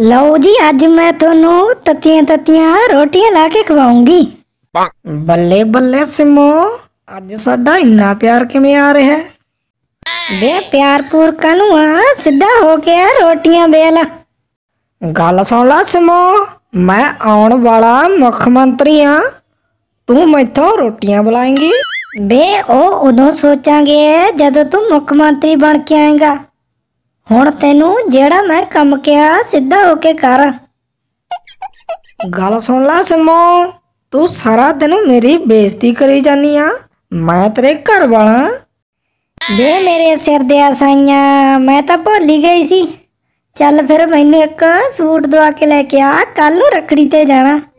ਲਓ ਜੀ ਅੱਜ ਮੈਂ ਤੁਹਾਨੂੰ ਤਤੀਆਂ ਤਤੀਆਂ ਰੋਟੀਆਂ ਲਾ ਕੇ ਖਵਾਉਂਗੀ ਬੱਲੇ ਬੱਲੇ ਸਿਮੋ ਅੱਜ ਸਾਡਾ ਇੰਨਾ ਪਿਆਰ ਕਿਵੇਂ ਆ ਰਿਹਾ ਹੈ ਬੇ ਪਿਆਰ ਪੂਰ ਕਨੂਆ ਸਿੱਧਾ ਹੋ ਗਿਆ ਰੋਟੀਆਂ ਵੇਲ ਗੱਲ ਸੁਣ ਲਾ ਸਿਮੋ ਮੈਂ ਆਉਣ ਵਾਲਾ ਮੁੱਖ ਮੰਤਰੀ ਆ ਤੂੰ ਮੈਥੋਂ ਰੋਟੀਆਂ ਬੁਲਾਏਂਗੀ ਬੇ ਉਹ ਉਦੋਂ ਸੋਚਾਂਗੇ ਜਦੋਂ ਤੂੰ ਮੁੱਖ ਮੰਤਰੀ ਬਣ ਕੇ ਆਏਗਾ ਹੁਣ ਤੈਨੂੰ ਜਿਹੜਾ ਮੈਂ ਕੰਮ ਕਿਹਾ ਸਿੱਧਾ ਹੋ ਕੇ ਕਰ ਗੱਲ ਸੁਣ ਲੈ ਸਿਮੋ ਤੂੰ ਸਾਰਾ ਦਿਨ ਮੇਰੀ ਬੇਇੱਜ਼ਤੀ ਕਰੀ ਜਾਨੀ ਆ ਮੈਂ ਤੇਰੇ ਘਰ ਵਾਲਾ ਵੇ ਮੇਰੇ ਸਿਰ ਦੇ ਆਸਾਈਆਂ ਮੈਂ ਤਾਂ ਭੁੱਲ ਹੀ ਗਈ ਸੀ ਚੱਲ ਫਿਰ ਮੈਨੂੰ ਇੱਕ ਸੂਟ ਦਵਾ ਕੇ ਲੈ ਕੇ ਆ ਕੱਲ ਨੂੰ ਰਖੜੀ ਤੇ ਜਾਣਾ